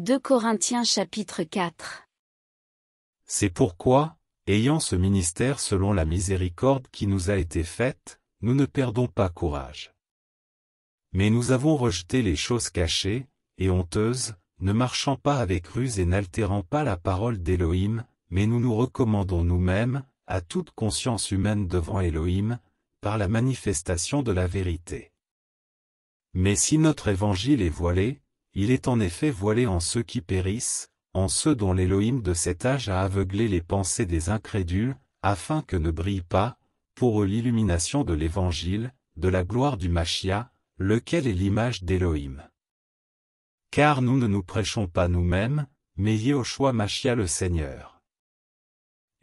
2 Corinthiens chapitre 4 C'est pourquoi, ayant ce ministère selon la miséricorde qui nous a été faite, nous ne perdons pas courage. Mais nous avons rejeté les choses cachées, et honteuses, ne marchant pas avec ruse et n'altérant pas la parole d'Élohim, mais nous nous recommandons nous-mêmes, à toute conscience humaine devant Élohim, par la manifestation de la vérité. Mais si notre évangile est voilé, il est en effet voilé en ceux qui périssent, en ceux dont l'Élohim de cet âge a aveuglé les pensées des incrédules, afin que ne brille pas, pour eux l'illumination de l'Évangile, de la gloire du Machia, lequel est l'image d'Élohim. Car nous ne nous prêchons pas nous-mêmes, mais Yehoshua Machia le Seigneur.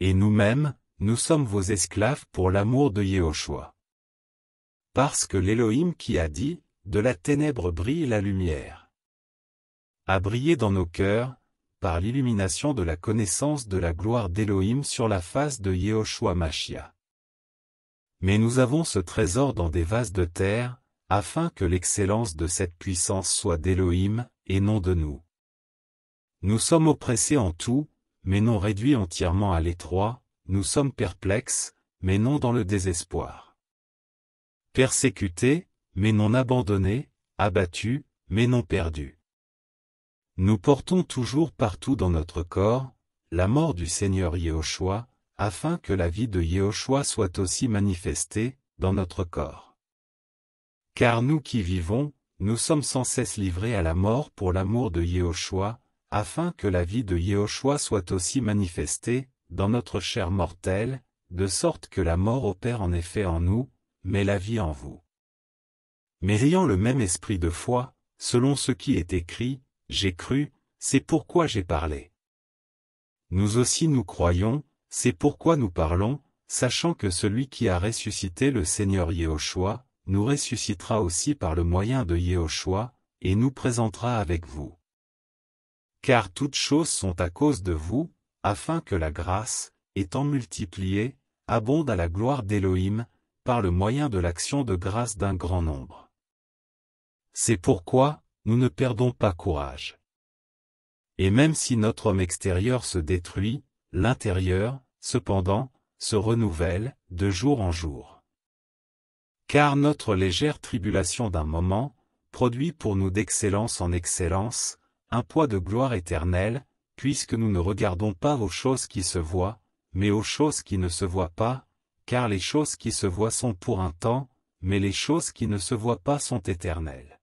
Et nous-mêmes, nous sommes vos esclaves pour l'amour de Yehoshua. Parce que l'Élohim qui a dit, de la ténèbre brille la lumière à briller dans nos cœurs, par l'illumination de la connaissance de la gloire d'Élohim sur la face de Yehoshua Mashiach. Mais nous avons ce trésor dans des vases de terre, afin que l'excellence de cette puissance soit d'Élohim, et non de nous. Nous sommes oppressés en tout, mais non réduits entièrement à l'étroit, nous sommes perplexes, mais non dans le désespoir. Persécutés, mais non abandonnés, abattus, mais non perdus. Nous portons toujours partout dans notre corps, la mort du Seigneur Yehoshua, afin que la vie de Yehoshua soit aussi manifestée, dans notre corps. Car nous qui vivons, nous sommes sans cesse livrés à la mort pour l'amour de Yehoshua, afin que la vie de Yehoshua soit aussi manifestée, dans notre chair mortelle, de sorte que la mort opère en effet en nous, mais la vie en vous. Mais ayant le même esprit de foi, selon ce qui est écrit, j'ai cru, c'est pourquoi j'ai parlé. Nous aussi nous croyons, c'est pourquoi nous parlons, sachant que celui qui a ressuscité le Seigneur Yehoshua, nous ressuscitera aussi par le moyen de Yehoshua, et nous présentera avec vous. Car toutes choses sont à cause de vous, afin que la grâce, étant multipliée, abonde à la gloire d'Élohim, par le moyen de l'action de grâce d'un grand nombre. C'est pourquoi, nous ne perdons pas courage. Et même si notre homme extérieur se détruit, l'intérieur, cependant, se renouvelle, de jour en jour. Car notre légère tribulation d'un moment, produit pour nous d'excellence en excellence, un poids de gloire éternelle, puisque nous ne regardons pas aux choses qui se voient, mais aux choses qui ne se voient pas, car les choses qui se voient sont pour un temps, mais les choses qui ne se voient pas sont éternelles.